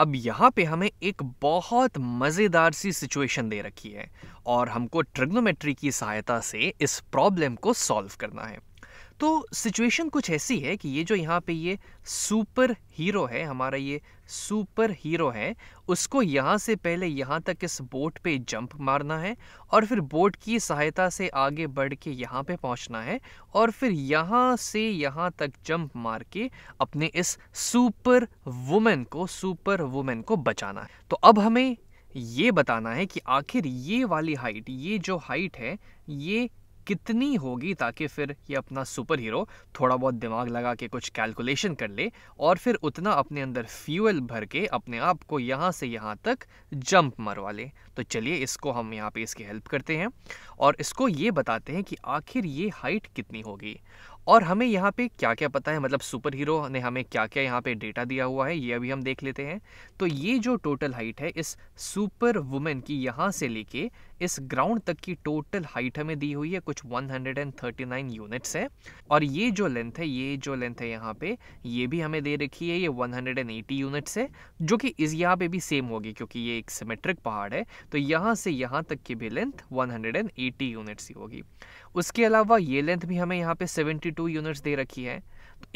अब यहाँ पे हमें एक बहुत मज़ेदार सी सिचुएशन दे रखी है और हमको ट्रिग्नोमेट्री की सहायता से इस प्रॉब्लम को सॉल्व करना है तो सिचुएशन कुछ ऐसी है कि ये जो यहाँ पे ये सुपर हीरो है हमारा ये सुपर हीरो है उसको यहाँ से पहले यहाँ तक इस बोट पे जंप मारना है और फिर बोट की सहायता से आगे बढ़ के यहाँ पे पहुँचना है और फिर यहाँ से यहाँ तक जंप मार के अपने इस सुपर वुमेन को सुपर वुमेन को बचाना है तो अब हमें ये बताना है कि आखिर ये वाली हाइट ये जो हाइट है ये कितनी होगी ताकि फिर ये अपना सुपर हीरो थोड़ा बहुत दिमाग लगा के कुछ कैलकुलेशन कर ले और फिर उतना अपने अंदर फ्यूल भर के अपने आप को यहाँ से यहाँ तक जंप मरवा ले तो चलिए इसको हम यहाँ पे इसकी हेल्प करते हैं और इसको ये बताते हैं कि आखिर ये हाइट कितनी होगी और हमें यहाँ पे क्या क्या पता है मतलब सुपर हीरो ने हमें क्या क्या यहाँ पे डेटा दिया हुआ है ये अभी हम देख लेते हैं तो ये जो टोटल हाइट है इस सुपर वुमेन की यहाँ से लेके इस ग्राउंड तक की टोटल हाइट हमें दी हुई है कुछ 139 यूनिट्स है और ये जो लेंथ है ये जो लेंथ है यहाँ पे ये भी हमें दे रखी है ये 180 यूनिट्स है जो कि इस यहाँ पे भी सेम होगी क्योंकि ये एक सिमेट्रिक पहाड़ है तो यहाँ से यहाँ तक की भी लेंथ 180 यूनिट्स ही होगी उसके अलावा ये लेंथ भी हमें यहाँ पे 72 यूनिट्स दे रखी है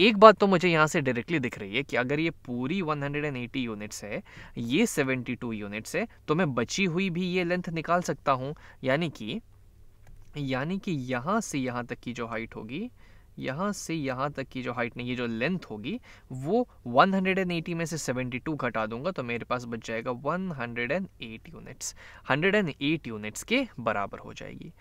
एक बात तो मुझे यहाँ से डायरेक्टली दिख रही है कि अगर ये पूरी 180 यूनिट्स है ये 72 यूनिट्स है तो मैं बची हुई भी ये लेंथ निकाल सकता हूँ यानी कि यानी कि यहाँ से यहाँ तक की जो हाइट होगी यहाँ से यहाँ तक की जो हाइट नहीं ये जो लेंथ होगी वो 180 में से 72 घटा दूंगा तो मेरे पास बच जाएगा 108 यूनिट्स 108 यूनिट्स के बराबर हो जाएगी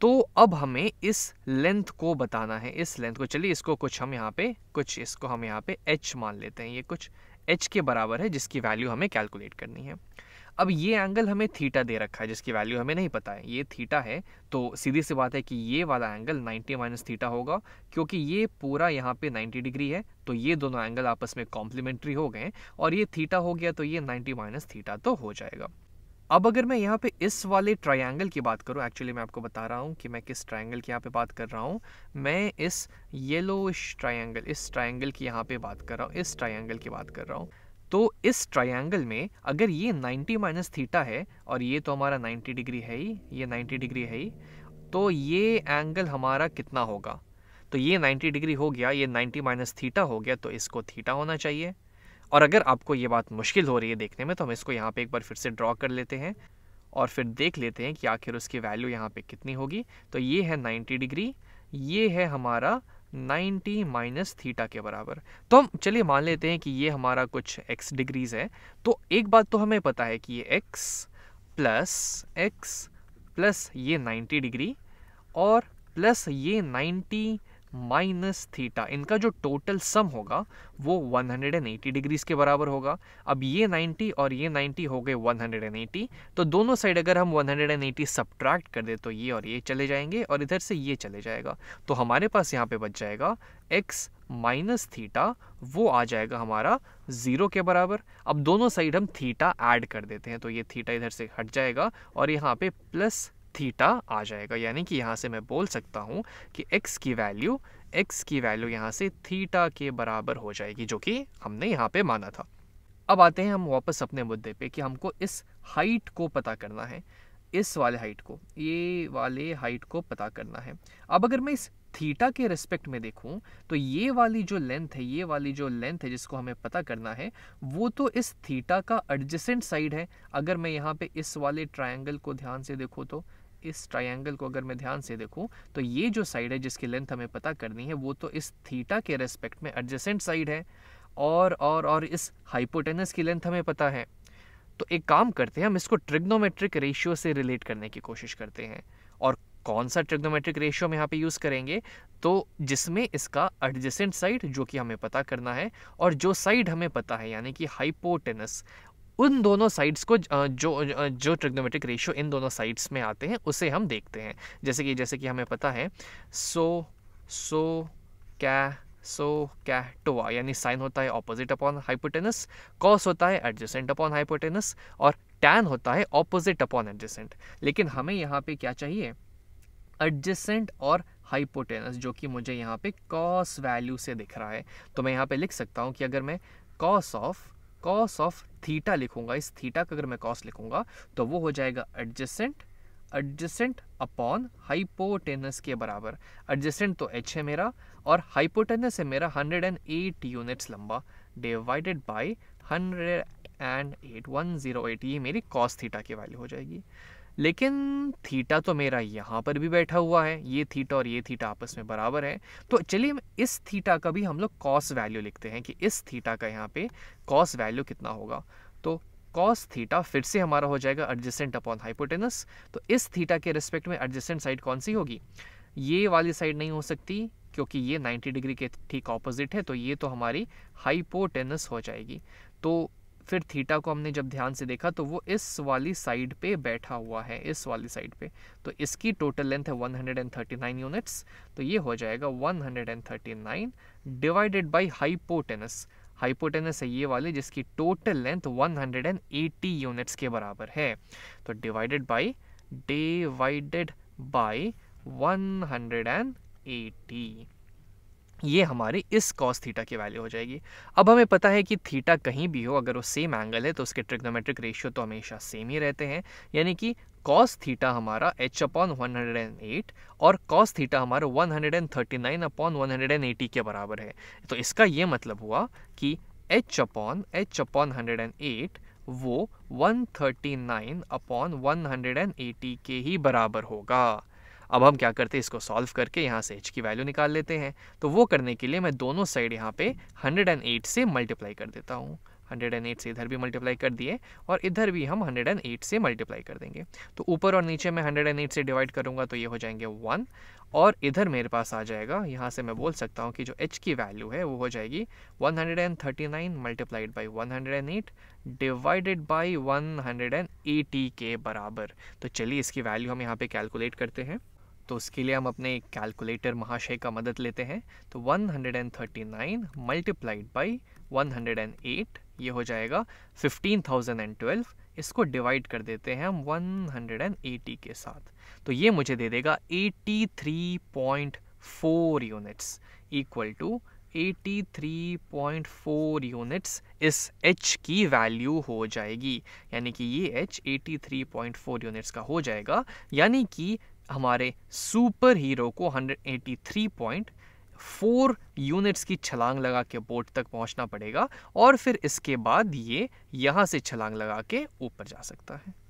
तो अब हमें इस लेंथ को बताना है इस लेंथ को चलिए इसको कुछ हम यहाँ पे कुछ इसको हम यहाँ पे एच मान लेते हैं ये कुछ एच के बराबर है जिसकी वैल्यू हमें कैलकुलेट करनी है अब ये एंगल हमें थीटा दे रखा है जिसकी वैल्यू हमें नहीं पता है ये थीटा है तो सीधी सी बात है कि ये वाला एंगल 90 माइनस थीटा होगा क्योंकि ये पूरा यहाँ पे 90 डिग्री है तो ये दोनों एंगल आपस में कॉम्प्लीमेंट्री हो गए और ये थीटा हो गया तो ये 90 माइनस थीटा तो हो जाएगा अब अगर मैं यहाँ पे इस वाले ट्रायंगल की बात करूँ एक्चुअली मैं आपको बता रहा हूँ कि मैं किस ट्रायंगल की यहाँ पे बात कर रहा हूँ मैं इस येलो ट्रायंगल इस ट्रायंगल की यहाँ पे बात कर रहा हूँ इस ट्रायंगल की बात कर रहा हूँ तो इस ट्रायंगल में अगर ये 90 माइनस थीटा है और ये तो हमारा 90 डिग्री है ही ये 90 डिग्री है ही तो ये एंगल हमारा कितना होगा तो ये 90 डिग्री हो गया ये 90 माइनस थीटा हो गया तो इसको थीटा होना चाहिए और अगर आपको ये बात मुश्किल हो रही है देखने में तो हम इसको यहाँ पे एक बार फिर से ड्रॉ कर लेते हैं और फिर देख लेते हैं कि आखिर उसकी वैल्यू यहाँ पे कितनी होगी तो ये है 90 डिग्री ये है हमारा 90 माइनस थीटा के बराबर तो हम चलिए मान लेते हैं कि ये हमारा कुछ एक्स डिग्रीज है तो एक बात तो हमें पता है कि ये एक्स प्लस एक्स प्लस ये नाइन्टी डिग्री और प्लस ये नाइन्टी माइनस थीटा इनका जो टोटल सम होगा वो 180 डिग्रीज के बराबर होगा अब ये 90 और ये 90 हो गए 180 तो दोनों साइड अगर हम 180 सब्ट्रैक्ट कर दे तो ये और ये चले जाएंगे और इधर से ये चले जाएगा तो हमारे पास यहाँ पे बच जाएगा x माइनस थीटा वो आ जाएगा हमारा ज़ीरो के बराबर अब दोनों साइड हम थीटा ऐड कर देते हैं तो ये थीटा इधर से हट जाएगा और यहाँ पे प्लस थीटा आ जाएगा यानी कि यहाँ से मैं बोल सकता हूँ कि x की वैल्यू x की वैल्यू यहाँ से थीटा के बराबर हो जाएगी जो कि हमने यहाँ पे माना था अब आते हैं हम वापस अपने मुद्दे पे कि हमको इस हाइट को पता करना है इस वाले हाइट को ये वाले हाइट को पता करना है अब अगर मैं इस थीटा के रिस्पेक्ट में देखूं तो ये वाली जो लेंथ है ये वाली जो लेंथ है जिसको हमें पता करना है वो तो इस थीटा का एडजेसेंट साइड है अगर मैं यहाँ पे इस वाले ट्रायंगल को ध्यान से देखूँ तो इस ट्रायंगल को अगर मैं ध्यान से देखूं तो ये जो साइड है जिसकी लेंथ हमें पता करनी है वो तो इस थीटा के रेस्पेक्ट में एडजेसेंट साइड है और और और इस हाइपोटेनस की लेंथ हमें पता है तो एक काम करते हैं हम इसको ट्रिग्नोमेट्रिक रेशियो से रिलेट करने की कोशिश करते हैं और कौन सा ट्रिग्नोमेट्रिक रेशियो हम यहाँ पे यूज़ करेंगे तो जिसमें इसका एडजेसेंट साइड जो कि हमें पता करना है और जो साइड हमें पता है यानी कि हाइपोटेनस उन दोनों साइड्स को जो जो ट्रिग्नोमेट्रिक रेशियो इन दोनों साइड्स में आते हैं उसे हम देखते हैं जैसे कि जैसे कि हमें पता है सो सो क्या सो क्या टोवा यानी साइन होता है ऑपोजिट अपॉन हाइपोटेनस कॉस होता है एडजेसेंट अपॉन हाइपोटेनस और टैन होता है ऑपोजिट अपॉन एडजेसेंट लेकिन हमें यहाँ पे क्या चाहिए एडजेसेंट और हाइपोटेनस जो कि मुझे यहाँ पे कॉस वैल्यू से दिख रहा है तो मैं यहाँ पे लिख सकता हूँ कि अगर मैं cos of cos of theta लिखूंगा इस थीटा का अगर मैं कॉस लिखूंगा तो वो हो जाएगा एडजस्टेंट एडजस्टेंट अपॉन हाइपोटेनस के बराबर एडजस्टेंट तो एच है मेरा और हाइपोटेनस है मेरा 108 यूनिट्स लंबा डिवाइडेड बाय 108 108 ये मेरी कॉस थीटा की वैल्यू हो जाएगी लेकिन थीटा तो मेरा यहाँ पर भी बैठा हुआ है ये थीटा और ये थीटा आपस में बराबर है तो चलिए इस थीटा का भी हम लोग कॉस वैल्यू लिखते हैं कि इस थीटा का यहाँ पे कॉस वैल्यू कितना होगा तो कॉस थीटा फिर से हमारा हो जाएगा एडजस्टेंट अपॉन हाइपोटेनस तो इस थीटा के रिस्पेक्ट में एडजस्टेंट साइड कौन सी होगी ये वाली साइड नहीं हो सकती क्योंकि ये 90 डिग्री के ठीक ऑपोजिट है तो ये तो हमारी हाइपोटेनस हो जाएगी तो फिर थीटा को हमने जब ध्यान से देखा तो वो इस वाली साइड पे बैठा हुआ है इस वाली साइड पे तो इसकी टोटल लेंथ है 139 यूनिट्स तो ये हो जाएगा 139 डिवाइडेड बाय हाइपोटेनस हाइपोटेनस है ये वाले जिसकी टोटल लेंथ 180 यूनिट्स के बराबर है तो डिवाइडेड बाय डिवाइडेड बाय 180 ये हमारी इस कॉस थीटा की वैल्यू हो जाएगी अब हमें पता है कि थीटा कहीं भी हो अगर वो सेम एंगल है तो उसके ट्रिग्नोमेट्रिक रेशियो तो हमेशा सेम ही रहते हैं यानी कि कॉस थीटा हमारा एच अपॉन एट और कॉस थीटा हमारा 139 अपॉन एटी के बराबर है तो इसका ये मतलब हुआ कि H upon H upon eight वो 139 अपॉन एटी के ही बराबर होगा अब हम क्या करते हैं इसको सॉल्व करके यहाँ से एच की वैल्यू निकाल लेते हैं तो वो करने के लिए मैं दोनों साइड यहाँ पे 108 से मल्टीप्लाई कर देता हूँ 108 से इधर भी मल्टीप्लाई कर दिए और इधर भी हम 108 से मल्टीप्लाई कर देंगे तो ऊपर और नीचे मैं 108 से डिवाइड करूँगा तो ये हो जाएंगे वन और इधर मेरे पास आ जाएगा यहाँ से मैं बोल सकता हूँ कि जो h की वैल्यू है वो हो जाएगी 139 multiplied by eight divided by AT के बराबर तो चलिए इसकी वैल्यू हम यहाँ पे कैलकुलेट करते हैं तो उसके लिए हम अपने कैलकुलेटर महाशय का मदद लेते हैं तो 139 मल्टीप्लाइड बाई 108 ये हो जाएगा 15,012 इसको डिवाइड कर देते हैं हम 180 के साथ तो ये मुझे दे देगा 83.4 यूनिट्स इक्वल टू 83.4 यूनिट्स इस H की वैल्यू हो जाएगी यानी कि ये H 83.4 यूनिट्स का हो जाएगा यानी कि हमारे सुपर हीरो को 183.4 यूनिट्स की छलांग लगा के बोर्ड तक पहुंचना पड़ेगा और फिर इसके बाद ये यहाँ से छलांग लगा के ऊपर जा सकता है